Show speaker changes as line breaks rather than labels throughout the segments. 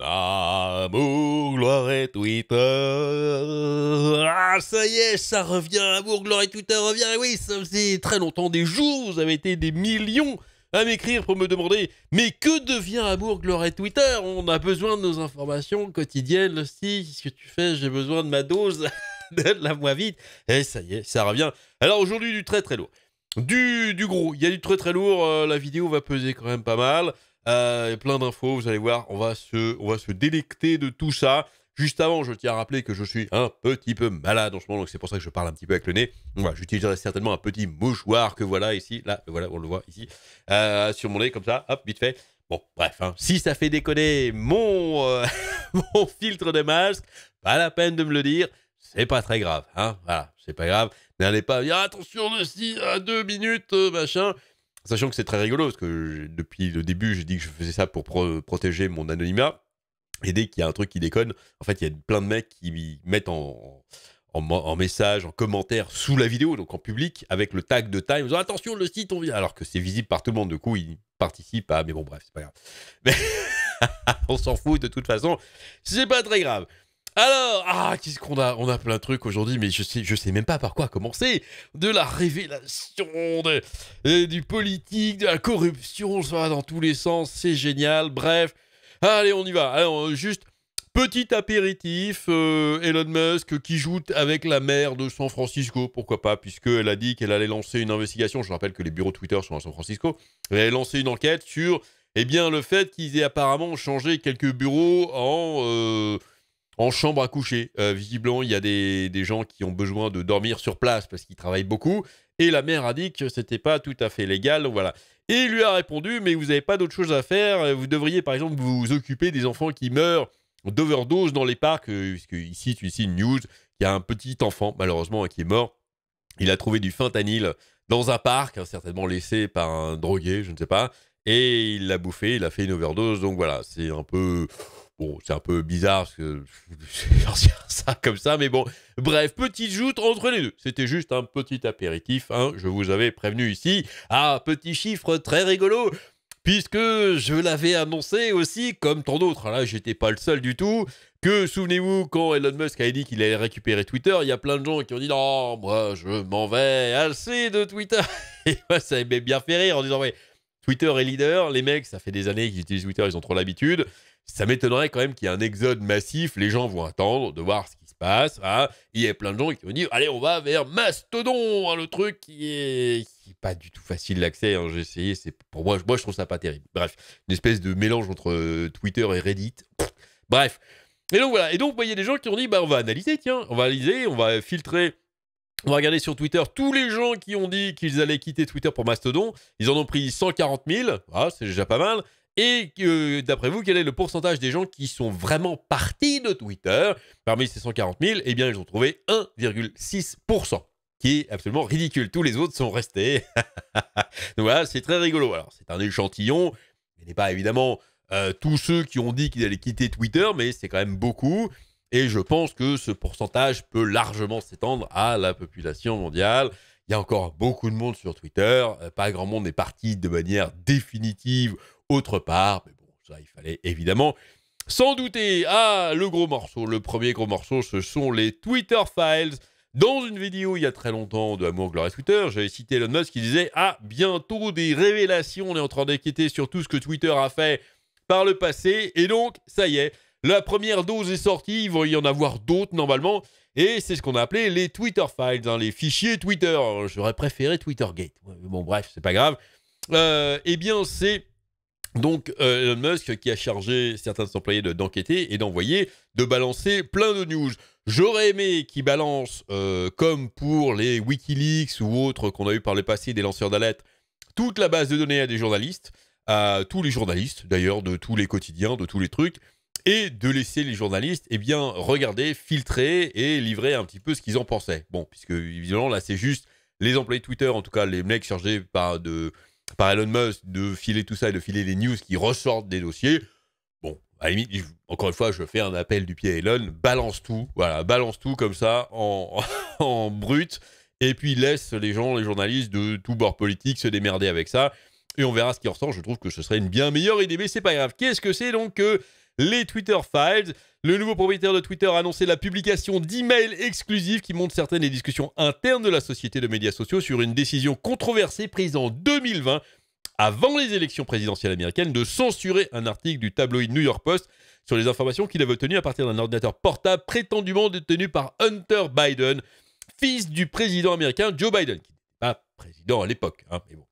Amour, gloire et Twitter. Ah, ça y est, ça revient. Amour, gloire et Twitter revient. Et oui, ça faisait très longtemps, des jours, vous avez été des millions à m'écrire pour me demander Mais que devient Amour, gloire et Twitter On a besoin de nos informations quotidiennes aussi. Ce que tu fais, j'ai besoin de ma dose. Donne-la-moi vite. Et eh, ça y est, ça revient. Alors aujourd'hui, du très très lourd. Du, du gros, il y a du très très lourd, euh, la vidéo va peser quand même pas mal. Euh, plein d'infos, vous allez voir, on va, se, on va se délecter de tout ça. Juste avant, je tiens à rappeler que je suis un petit peu malade en ce moment, donc c'est pour ça que je parle un petit peu avec le nez. Voilà, J'utiliserai certainement un petit mouchoir que voilà ici, là, voilà, on le voit ici, euh, sur mon nez, comme ça, hop, vite fait. Bon, bref, hein. si ça fait déconner mon, euh, mon filtre de masque, pas la peine de me le dire, c'est pas très grave, hein, voilà, c'est pas grave. N'allez pas dire attention, de à deux minutes, machin. Sachant que c'est très rigolo, parce que depuis le début, j'ai dit que je faisais ça pour protéger mon anonymat. Et dès qu'il y a un truc qui déconne, en fait, il y a plein de mecs qui mettent en, message, en commentaire sous la vidéo, donc en public, avec le tag de Time, en disant attention, le site, on vient. Alors que c'est visible par tout le monde, du coup, ils participent à. Mais bon, bref, c'est pas grave. on s'en fout de toute façon, c'est pas très grave. Alors, ah, qu'est-ce qu'on a On a plein de trucs aujourd'hui, mais je sais, je sais même pas par quoi commencer. De la révélation, euh, du politique, de la corruption, ça va dans tous les sens, c'est génial. Bref, allez, on y va. Euh, juste petit apéritif, euh, Elon Musk qui joue avec la maire de San Francisco, pourquoi pas, puisqu'elle a dit qu'elle allait lancer une investigation. Je rappelle que les bureaux Twitter sont à San Francisco. Elle allait lancer une enquête sur eh bien, le fait qu'ils aient apparemment changé quelques bureaux en en chambre à coucher. Euh, visiblement, il y a des, gens qui ont besoin de dormir sur place parce qu'ils travaillent beaucoup. Et la mère a dit que c'était pas tout à fait légal. Voilà. Et il lui a répondu Mais vous n'avez pas d'autre chose à faire. Euh, vous devriez, par exemple, vous occuper des enfants qui meurent d'overdose dans les parcs. puisque ici, tu ici une news il y a un petit enfant, malheureusement, hein, qui est mort. Il a trouvé du fentanyl dans un parc, hein, certainement laissé par un drogué, je ne sais pas. Et il l'a bouffé, il a fait une overdose. Donc voilà, c'est un peu Bon, c'est un peu bizarre parce que ça comme ça, mais bon. Bref, petite joute entre les deux. C'était juste un petit apéritif, hein, je vous avais prévenu ici. Ah, petit chiffre très rigolo, puisque je l'avais annoncé aussi, comme tant d'autres. Là, j'étais pas le seul du tout. Que souvenez-vous, quand Elon Musk a dit qu'il allait récupérer Twitter, il y a plein de gens qui ont dit Non, moi, je m'en vais, assez de Twitter. Et moi, ça m'a bien fait rire en disant Oui, Twitter est leader, les mecs, ça fait des années qu'ils utilisent Twitter, ils ont trop l'habitude ça m'étonnerait quand même qu'il y ait un exode massif. Les gens vont attendre de voir ce qui se passe. Hein. Il y a plein de gens qui vont dire Allez, on va vers Mastodon, hein, le truc qui est, pas du tout facile d'accès. Hein. J'ai essayé, c'est pour moi, moi je trouve ça pas terrible. Bref, une espèce de mélange entre euh, Twitter et Reddit. bref. Et donc voilà. Et donc, il y a des gens qui ont dit bah, On va analyser, tiens, on va analyser, on va filtrer. On va regarder sur Twitter tous les gens qui ont dit qu'ils allaient quitter Twitter pour Mastodon. Ils en ont pris 140 000. Ah, c'est déjà pas mal. Et euh, d'après vous, quel est le pourcentage des gens qui sont vraiment partis de Twitter Parmi ces 140 000, eh bien, ils ont trouvé 1,6%, qui est absolument ridicule. Tous les autres sont restés. voilà, c'est très rigolo. Alors, c'est un échantillon. Il n'est pas évidemment euh, tous ceux qui ont dit qu'ils allaient quitter Twitter, mais c'est quand même beaucoup. Et je pense que ce pourcentage peut largement s'étendre à la population mondiale. Il y a encore beaucoup de monde sur Twitter. Euh, pas grand monde est parti de manière définitive autre part. Mais bon, ça, il fallait évidemment sans douter. Ah, le gros morceau, le premier gros morceau, ce sont les Twitter Files. Dans une vidéo il y a très longtemps de Amour, Gloire Twitter, j'avais cité Elon Musk qui disait Ah, bientôt des révélations, on est en train d'inquiéter sur tout ce que Twitter a fait par le passé. Et donc, ça y est, la première dose est sortie, il va y en avoir d'autres normalement. Et c'est ce qu'on a appelé les Twitter Files, hein, les fichiers Twitter. J'aurais préféré Twittergate. Bon, bref, c'est pas grave. Euh, eh bien, c'est donc euh, Elon Musk qui a chargé certains de employés d'enquêter et d'envoyer, de balancer plein de news. J'aurais aimé qu'il balance, euh, comme pour les Wikileaks ou autres qu'on a eu par le passé, des lanceurs d'alerte, toute la base de données à des journalistes, à tous les journalistes d'ailleurs, de tous les quotidiens, de tous les trucs, et de laisser les journalistes eh bien, regarder, filtrer et livrer un petit peu ce qu'ils en pensaient. Bon, puisque évidemment là c'est juste les employés de Twitter, en tout cas les mecs chargés par de par Elon Musk de filer tout ça et de filer les news qui ressortent des dossiers. Bon, à la limite, encore une fois, je fais un appel du pied à Elon, balance tout, voilà, balance tout comme ça, en, brut, et puis laisse les gens, les journalistes de tout bord politique se démerder avec ça et on verra ce qui ressort. Je trouve que ce serait une bien meilleure idée, mais c'est pas grave. Qu'est-ce que c'est donc que les Twitter Files. Le nouveau propriétaire de Twitter a annoncé la publication d'emails exclusifs qui montrent certaines des discussions internes de la société de médias sociaux sur une décision controversée prise en 2020 avant les élections présidentielles américaines de censurer un article du tabloïd New York Post sur les informations qu'il avait obtenues à partir d'un ordinateur portable prétendument détenu par Hunter Biden, fils du président américain Joe Biden, qui n'était pas président à l'époque, hein, mais bon,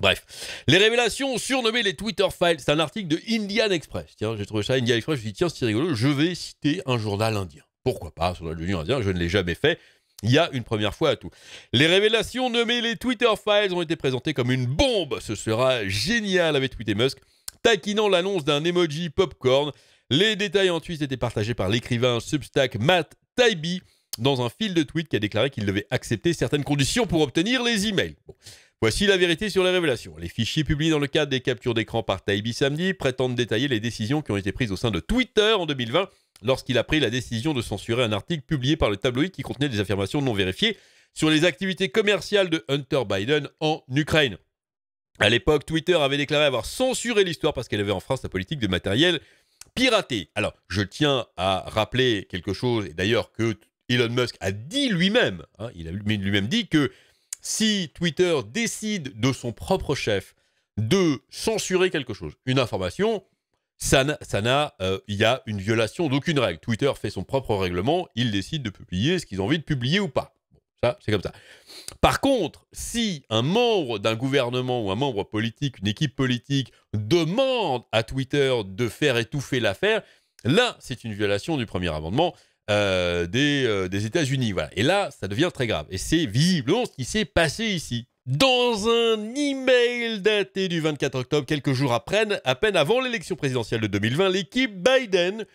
Bref. Les révélations surnommées les Twitter Files. C'est un article de Indian Express. Tiens, j'ai trouvé ça Indian Express. Je me dit, tiens, c'est rigolo, je vais citer un journal indien. Pourquoi pas, sur l'Union indien, je ne l'ai jamais fait. Il y a une première fois à tout. Les révélations nommées les Twitter Files ont été présentées comme une bombe. Ce sera génial, avait tweeté Musk, taquinant l'annonce d'un emoji popcorn. Les détails en tweet étaient partagés par l'écrivain Substack Matt Taibbi dans un fil de tweet qui a déclaré qu'il devait accepter certaines conditions pour obtenir les emails. Bon. Voici la vérité sur les révélations. Les fichiers publiés dans le cadre des captures d'écran par Taibi samedi prétendent détailler les décisions qui ont été prises au sein de Twitter en 2020 lorsqu'il a pris la décision de censurer un article publié par le tabloïd qui contenait des affirmations non vérifiées sur les activités commerciales de Hunter Biden en Ukraine. À l'époque, Twitter avait déclaré avoir censuré l'histoire parce qu'elle avait en France la politique de matériel piraté. Alors, je tiens à rappeler quelque chose, et d'ailleurs que Elon Musk a dit lui-même, hein, il a lui-même dit que si Twitter décide de son propre chef de censurer quelque chose, une information, ça n'a, il euh, y a une violation d'aucune règle. Twitter fait son propre règlement, il décide de publier ce qu'ils ont envie de publier ou pas. ça, c'est comme ça. Par contre, si un membre d'un gouvernement ou un membre politique, une équipe politique, demande à Twitter de faire étouffer l'affaire, là, c'est une violation du premier amendement euh, euh, des, États-Unis. Voilà. Et là, ça devient très grave. Et c'est visiblement ce qui s'est passé ici. Dans un email daté du 24 octobre, quelques jours après, à peine avant l'élection présidentielle de 2020, l'équipe Biden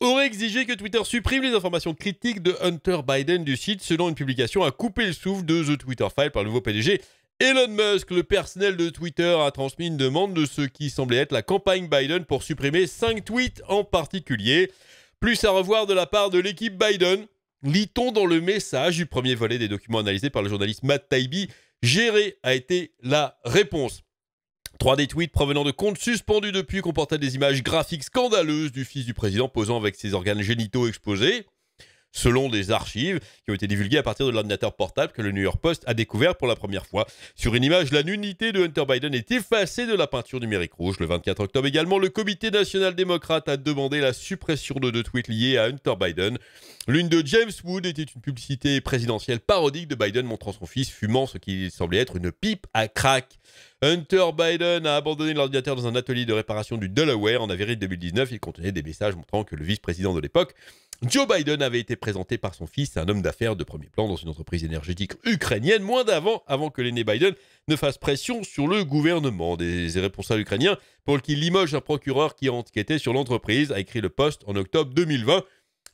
aurait exigé que Twitter supprime les informations critiques de Hunter Biden du site, selon une publication à couper le souffle de The Twitter File par le nouveau PDG Elon Musk, le personnel de Twitter a transmis une demande de ce qui semblait être la campagne Biden pour supprimer cinq tweets en particulier. Plus à revoir de la part de l'équipe Biden, lit-on dans le message du premier volet des documents analysés par le journaliste Matt Taibbi. géré a été la réponse. Trois des tweets provenant de comptes suspendus depuis comportaient des images graphiques scandaleuses du fils du président posant avec ses organes génitaux exposés selon des archives qui ont été divulguées à partir de l'ordinateur portable que le New York Post a découvert pour la première fois. Sur une image, la nudité de Hunter Biden est effacée de la peinture numérique rouge. Le 24 octobre également, le Comité national démocrate a demandé la suppression de deux tweets liés à Hunter Biden. L'une de James Wood était une publicité présidentielle parodique de Biden montrant son fils fumant ce qui semblait être une pipe à crack. Hunter Biden a abandonné l'ordinateur dans un atelier de réparation du Delaware en avril 2019. Il contenait des messages montrant que le vice-président de l'époque Joe Biden avait été présenté par son fils, un homme d'affaires de premier plan dans une entreprise énergétique ukrainienne, moins d'avant, avant que l'aîné Biden ne fasse pression sur le gouvernement. Des responsables ukrainiens pour qu'il limoge un procureur qui enquêtait sur l'entreprise, a écrit le Poste en octobre 2020.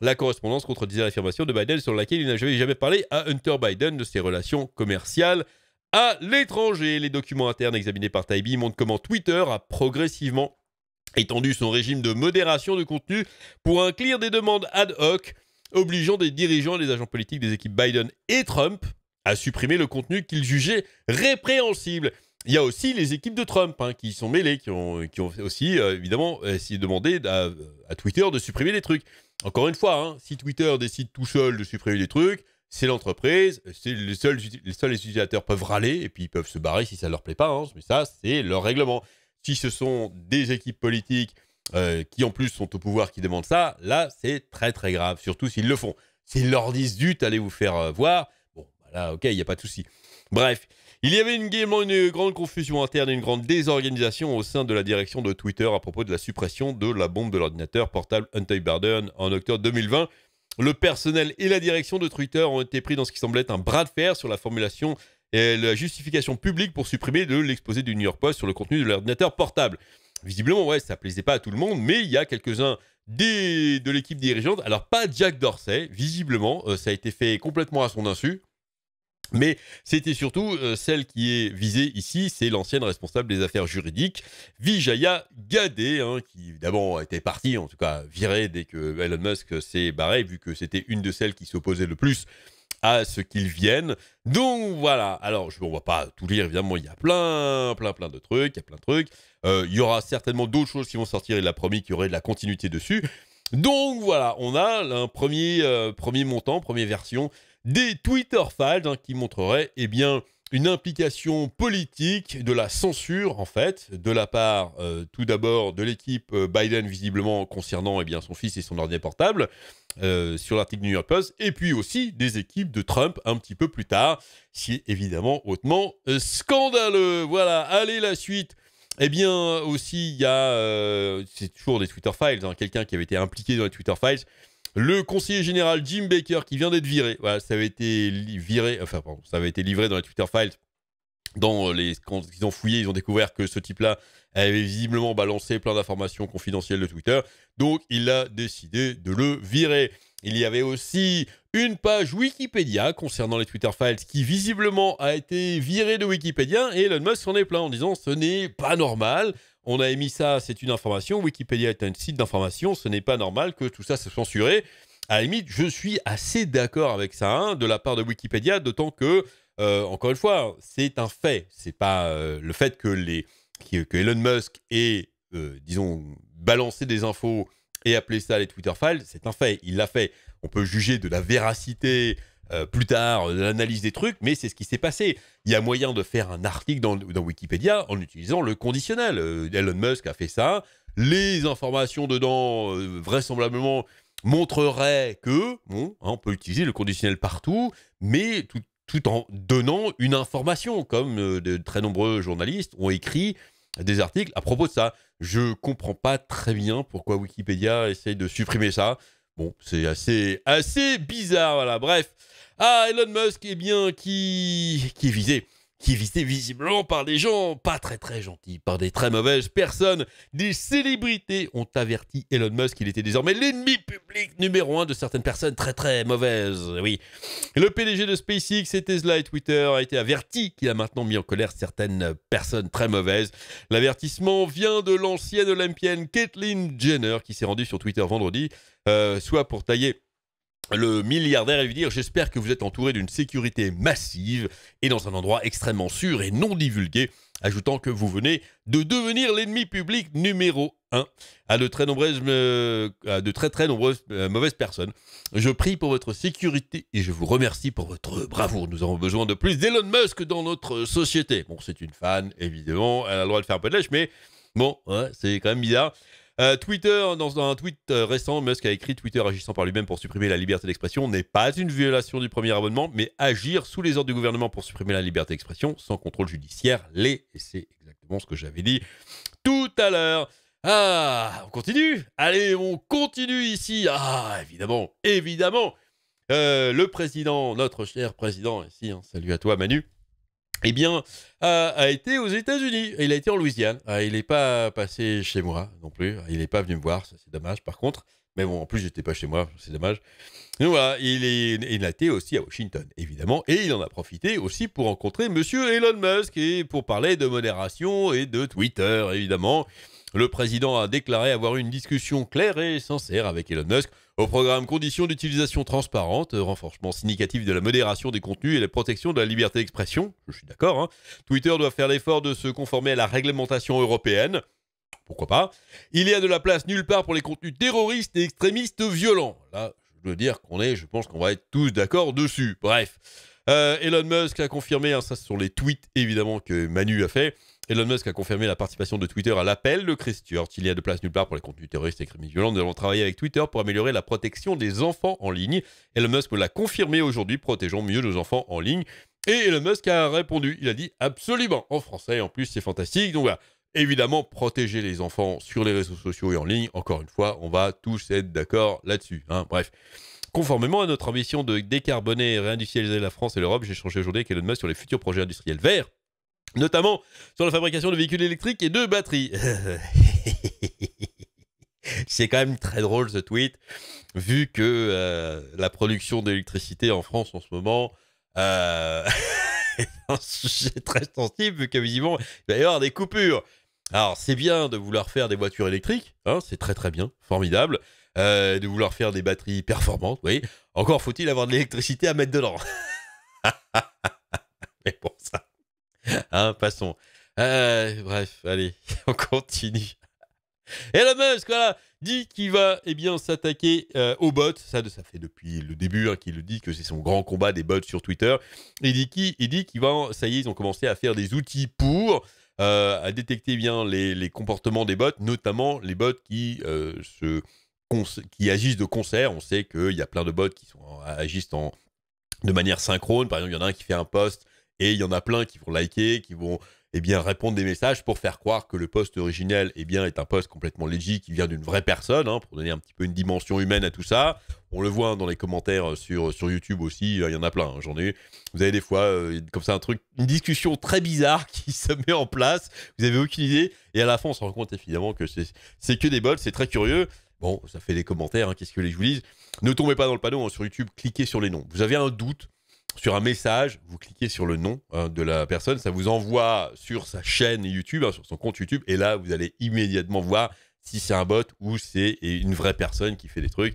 La correspondance contredisait l'affirmation de Biden sur laquelle il n'avait jamais parlé à Hunter Biden de ses relations commerciales à l'étranger. Les documents internes examinés par Taibi montrent comment Twitter a progressivement étendu son régime de modération de contenu pour inclure des demandes ad hoc obligeant des dirigeants et des agents politiques des équipes Biden et Trump à supprimer le contenu qu'ils jugeaient répréhensible. Il y a aussi les équipes de Trump hein, qui sont mêlées, qui ont, aussi, euh, évidemment, essayé de demander à, Twitter de supprimer des trucs. Encore une fois, hein, si Twitter décide tout seul de supprimer des trucs, c'est l'entreprise, les seuls, les seuls utilisateurs peuvent râler et puis ils peuvent se barrer si ça leur plaît pas, hein, mais ça, c'est leur règlement. Si ce sont des équipes politiques euh, qui en plus sont au pouvoir qui demandent ça, là c'est très très grave, surtout s'ils le font. S'ils leur disent zut, allez vous faire euh, voir, bon, bah là ok, il n'y a pas de souci. Bref, il y avait une, grande confusion interne une grande désorganisation au sein de la direction de Twitter à propos de la suppression de la bombe de l'ordinateur portable Huntay en octobre 2020. Le personnel et la direction de Twitter ont été pris dans ce qui semblait être un bras de fer sur la formulation et la justification publique pour supprimer de l'exposé du New York Post sur le contenu de l'ordinateur portable. Visiblement, ouais, ça plaisait pas à tout le monde, mais il y a quelques-uns de l'équipe dirigeante. Alors, pas Jack Dorsey, visiblement, euh, ça a été fait complètement à son insu. Mais c'était surtout euh, celle qui est visée ici, c'est l'ancienne responsable des affaires juridiques, Vijaya Gadé, hein, qui d'abord était partie, en tout cas virée dès que Elon Musk s'est barré, vu que c'était une de celles qui s'opposait le plus à ce qu'ils viennent. Donc voilà, alors je, on va pas tout lire, évidemment, il y a plein, plein, plein de trucs, il y a plein de trucs. Euh, il y aura certainement d'autres choses qui vont sortir, et la promis qu'il aurait de la continuité dessus. Donc voilà, on a un premier, euh, premier montant, première version des Twitter Files hein, qui montrerait, eh bien, une implication politique de la censure, en fait, de la part euh, tout d'abord de l'équipe euh, Biden, visiblement concernant eh bien, son fils et son ordinateur portable, euh, sur l'article New York Post, et puis aussi des équipes de Trump un petit peu plus tard, si évidemment hautement scandaleux. Voilà, allez la suite. Eh bien, aussi, il y a, c'est toujours des Twitter Files, hein. quelqu'un qui avait été impliqué dans les Twitter Files, le conseiller général Jim Baker qui vient d'être viré. ça avait été viré, enfin ça avait été livré dans les Twitter files. Dans les, quand ils ont fouillé, ils ont découvert que ce type-là avait visiblement balancé plein d'informations confidentielles de Twitter. Donc, il a décidé de le virer. Il y avait aussi une page Wikipédia concernant les Twitter Files qui visiblement a été virée de Wikipédia et Elon Musk s'en est plein en disant ce n'est pas normal on a émis ça, c'est une information, Wikipédia est un site d'information, ce n'est pas normal que tout ça soit censuré. À la je suis assez d'accord avec ça hein, de la part de Wikipédia, d'autant que, euh, encore une fois, c'est un fait. C'est pas euh, le fait que, les, que Elon Musk ait, euh, disons, balancé des infos et appelé ça les Twitter files, c'est un fait. Il l'a fait. On peut juger de la véracité euh, plus tard euh, l'analyse des trucs, mais c'est ce qui s'est passé. Il y a moyen de faire un article dans, Wikipédia en utilisant le conditionnel. Euh, Elon Musk a fait ça. Les informations dedans, vraisemblablement, montreraient que, bon, hein, on peut utiliser le conditionnel partout, mais tout, en donnant une information, comme de très nombreux journalistes ont écrit des articles à propos de ça. Je comprends pas très bien pourquoi Wikipédia essaye de supprimer ça. Bon, c'est assez, assez bizarre, voilà. Bref. Ah, Elon Musk, eh bien, qui, qui est visé qui est visiblement par des gens pas très très gentils, par des très mauvaises personnes. Des célébrités ont averti Elon Musk qu'il était désormais l'ennemi public numéro un de certaines personnes très très mauvaises. Oui. Le PDG de SpaceX et Tesla Twitter a été averti qu'il a maintenant mis en colère certaines personnes très mauvaises. L'avertissement vient de l'ancienne olympienne Caitlyn Jenner qui s'est rendue sur Twitter vendredi, euh, soit pour tailler le milliardaire a lui dire J'espère que vous êtes entouré d'une sécurité massive et dans un endroit extrêmement sûr et non divulgué, ajoutant que vous venez de devenir l'ennemi public numéro 1 à de très nombreuses, euh, de très, très nombreuses euh, mauvaises personnes. Je prie pour votre sécurité et je vous remercie pour votre bravoure. Nous avons besoin de plus d'Elon Musk dans notre société. Bon, c'est une fan, évidemment, elle a le droit de faire un peu de lèche, mais bon, c'est quand même bizarre. Euh, Twitter, dans un tweet euh, récent, Musk a écrit Twitter agissant par lui-même pour supprimer la liberté d'expression n'est pas une violation du premier abonnement, mais agir sous les ordres du gouvernement pour supprimer la liberté d'expression sans contrôle judiciaire l'est. Et c'est exactement ce que j'avais dit tout à l'heure. Ah, on continue Allez, on continue ici. Ah, évidemment, évidemment. Euh, le président, notre cher président, ici, hein. salut à toi Manu eh bien, a, a été aux États-Unis. Il a été en Louisiane. Ah, il n'est pas passé chez moi non plus. Ah, il n'est pas venu me voir. C'est dommage, par contre. Mais bon, en plus, j'étais pas chez moi. C'est dommage. voilà, il, est, il a été aussi à Washington, évidemment. Et il en a profité aussi pour rencontrer monsieur Elon Musk et pour parler de modération et de Twitter, évidemment. Le président a déclaré avoir eu une discussion claire et sincère avec Elon Musk au programme, conditions d'utilisation transparentes euh, », renforcement significatif de la modération des contenus et la protection de la liberté d'expression. Je suis d'accord. Hein. Twitter doit faire l'effort de se conformer à la réglementation européenne. Pourquoi pas Il y a de la place nulle part pour les contenus terroristes et extrémistes violents. Là, je veux dire qu'on est, je pense qu'on va être tous d'accord dessus. Bref. Euh, Elon Musk a confirmé, hein, ça ce sont les tweets évidemment que Manu a fait, Elon Musk a confirmé la participation de Twitter à l'appel de Chris Stewart. Il y a de place nulle part pour les contenus terroristes et crimes violents. Nous allons travailler avec Twitter pour améliorer la protection des enfants en ligne. Elon Musk l'a confirmé aujourd'hui. Protégeons mieux nos enfants en ligne. Et Elon Musk a répondu. Il a dit absolument en français. En plus, c'est fantastique. Donc voilà. Évidemment, protéger les enfants sur les réseaux sociaux et en ligne. Encore une fois, on va tous être d'accord là-dessus. Hein. Bref. Conformément à notre ambition de décarboner et réindustrialiser la France et l'Europe, j'ai changé aujourd'hui avec Elon Musk sur les futurs projets industriels verts notamment sur la fabrication de véhicules électriques et de batteries. C'est quand même très drôle ce tweet, vu que euh, la production d'électricité en France en ce moment euh, est très sensible, vu que il va y avoir des coupures. Alors c'est bien de vouloir faire des voitures électriques, hein, c'est très très bien, formidable, euh, de vouloir faire des batteries performantes, vous voyez. Encore faut-il avoir de l'électricité à mettre dedans. Mais bon, ça, Hein, passons. Euh, bref, allez, on continue. et la Musk, voilà, dit qu'il va et eh bien s'attaquer euh, aux bots. Ça, ça fait depuis le début hein, qu'il le dit que c'est son grand combat des bots sur Twitter. Il dit qu'il dit va, ça y est, ils ont commencé à faire des outils pour euh, à détecter bien les, comportements des bots, notamment les bots qui se qui agissent de concert. On sait qu'il y a plein de bots qui sont, agissent de manière synchrone. Par exemple, il y en a un qui fait un post et il y en a plein qui vont liker, qui vont eh bien, répondre des messages pour faire croire que le poste originel eh bien, est un poste complètement légit qui vient d'une vraie personne, hein, pour donner un petit peu une dimension humaine à tout ça. On le voit hein, dans les commentaires euh, sur, sur YouTube aussi, euh, il y en a plein, hein, Vous avez des fois, euh, comme ça, un truc, une discussion très bizarre qui se met en place, vous avez aucune idée, et à la fin, on se rend compte évidemment que c'est que des bots, c'est très curieux. Bon, ça fait des commentaires, qu'est-ce que les je vous dise Ne tombez pas dans le panneau sur YouTube, cliquez sur les noms. Vous avez un doute, sur un message, vous cliquez sur le nom hein, de la personne, ça vous envoie sur sa chaîne YouTube, hein, sur son compte YouTube, et là, vous allez immédiatement voir si c'est un bot ou c'est une vraie personne qui fait des trucs.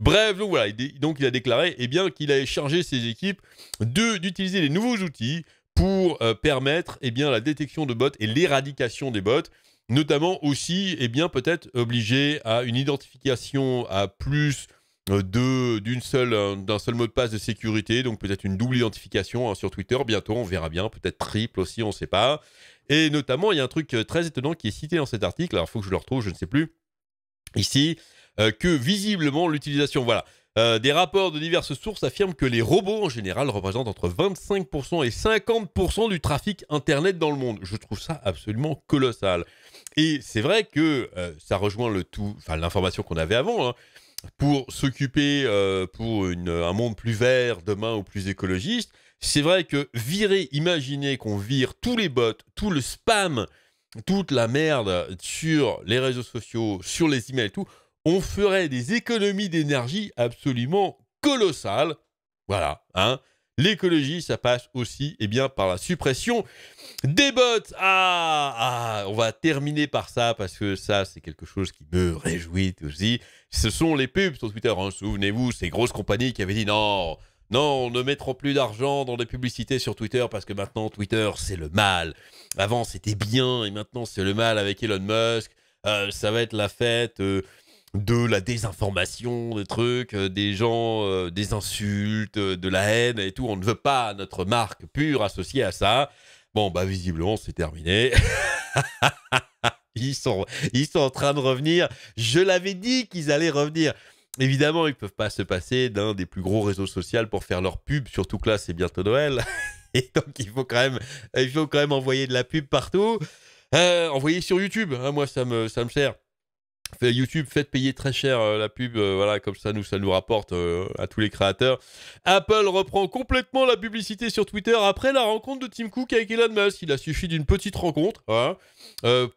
Bref, donc voilà, il a déclaré eh bien qu'il avait chargé ses équipes d'utiliser les nouveaux outils pour euh, permettre eh bien la détection de bots et l'éradication des bots, notamment aussi eh bien peut-être obligé à une identification à plus euh, d'une seule, euh, d'un seul mot de passe de sécurité, donc peut-être une double identification hein, sur Twitter bientôt, on verra bien, peut-être triple aussi, on ne sait pas. Et notamment, il y a un truc euh, très étonnant qui est cité dans cet article, alors il faut que je le retrouve, je ne sais plus, ici, que visiblement l'utilisation, voilà, des rapports de diverses sources affirment que les robots en général représentent entre 25% et 50% du trafic Internet dans le monde. Je trouve ça absolument colossal. Et c'est vrai que ça rejoint le tout, enfin l'information qu'on avait avant, hein, pour s'occuper euh, pour un monde plus vert demain ou plus écologiste, c'est vrai que virer, imaginer qu'on vire tous les bots, tout le spam, toute la merde sur les réseaux sociaux, sur les emails, et tout, on ferait des économies d'énergie absolument colossales. Voilà, hein. L'écologie, ça passe aussi eh bien, par la suppression des bots. Ah, ah, on va terminer par ça parce que ça, c'est quelque chose qui me réjouit aussi. Ce sont les pubs sur Twitter. Hein, souvenez-vous, ces grosses compagnies qui avaient dit non, non, on ne mettra plus d'argent dans les publicités sur Twitter parce que maintenant, Twitter, c'est le mal. Avant, c'était bien et maintenant, c'est le mal avec Elon Musk. Euh, ça va être la fête. Euh, de la désinformation, des trucs, euh, des gens, euh, des insultes, euh, de la haine et tout. On ne veut pas notre marque pure associée à ça. Bon, bah visiblement, c'est terminé. ils, sont, ils sont en train de revenir. Je l'avais dit qu'ils allaient revenir. Évidemment, ils ne peuvent pas se passer d'un des plus gros réseaux sociaux pour faire leur pub, surtout que là, c'est bientôt Noël. et donc, il faut quand même, il faut quand même envoyer de la pub partout. envoyer sur YouTube, hein. moi, ça me, ça me sert. YouTube, fait payer très cher euh, la pub, euh, voilà, comme ça nous, ça nous rapporte euh, à tous les créateurs. Apple reprend complètement la publicité sur Twitter après la rencontre de Tim Cook avec Elon Musk. Il a suffi d'une petite rencontre hein,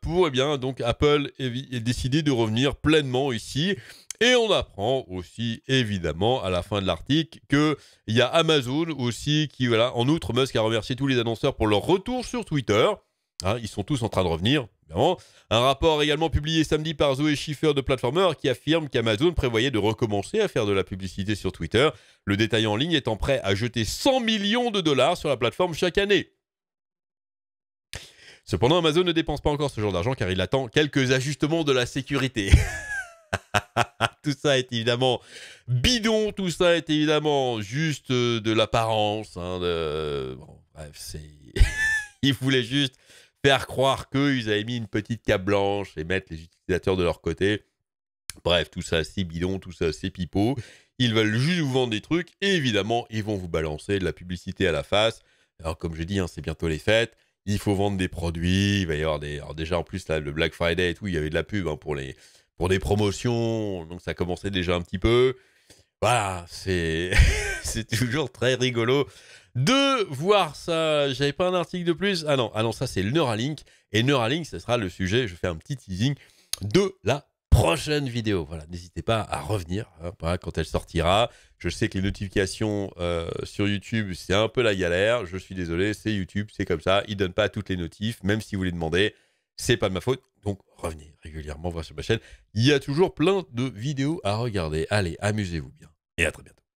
pour, eh bien, donc Apple est décidé de revenir pleinement ici. Et on apprend aussi, évidemment, à la fin de l'article, qu'il y a Amazon aussi qui, voilà, en outre, Musk a remercié tous les annonceurs pour leur retour sur Twitter. Hein, ils sont tous en train de revenir, un rapport également publié samedi par Zoé Schiffer de Platformer qui affirme qu'Amazon prévoyait de recommencer à faire de la publicité sur Twitter, le détail en ligne étant prêt à jeter 100 millions de dollars sur la plateforme chaque année. Cependant, Amazon ne dépense pas encore ce genre d'argent car il attend quelques ajustements de la sécurité. tout ça est évidemment bidon, tout ça est évidemment juste euh, de l'apparence. Hein, bref, il voulait juste faire croire qu'ils avaient mis une petite cape blanche et mettre les utilisateurs de leur côté. Bref, tout ça c'est bidon, tout ça c'est pipeau. Ils veulent juste vous vendre des trucs et évidemment, ils vont vous balancer de la publicité à la face. Alors comme je dis, hein, c'est bientôt les fêtes, il faut vendre des produits, il va y avoir des... déjà en plus, le Black Friday et tout, il y avait de la pub hein, pour, les... pour des promotions, donc ça commençait déjà un petit peu. Voilà, c'est toujours très rigolo de voir ça. J'avais pas un article de plus. Ah non, ah non ça c'est le Neuralink. Et Neuralink, ce sera le sujet, je fais un petit teasing, de la prochaine vidéo. Voilà, n'hésitez pas à revenir hein, quand elle sortira. Je sais que les notifications euh, sur YouTube, c'est un peu la galère. Je suis désolé, c'est YouTube, c'est comme ça. Ils ne donnent pas toutes les notifs, même si vous les demandez. C'est pas de ma faute. Donc revenez régulièrement voir sur ma chaîne. Il y a toujours plein de vidéos à regarder. Allez, amusez-vous bien. Et à très bientôt.